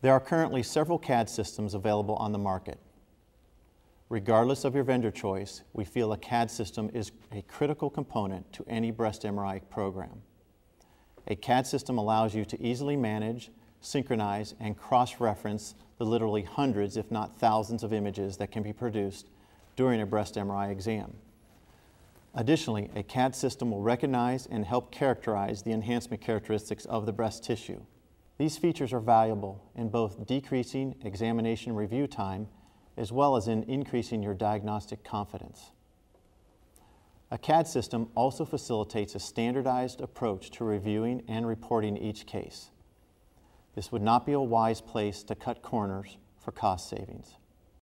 There are currently several CAD systems available on the market. Regardless of your vendor choice, we feel a CAD system is a critical component to any breast MRI program. A CAD system allows you to easily manage, synchronize, and cross-reference the literally hundreds, if not thousands, of images that can be produced during a breast MRI exam. Additionally, a CAD system will recognize and help characterize the enhancement characteristics of the breast tissue. These features are valuable in both decreasing examination review time as well as in increasing your diagnostic confidence. A CAD system also facilitates a standardized approach to reviewing and reporting each case. This would not be a wise place to cut corners for cost savings.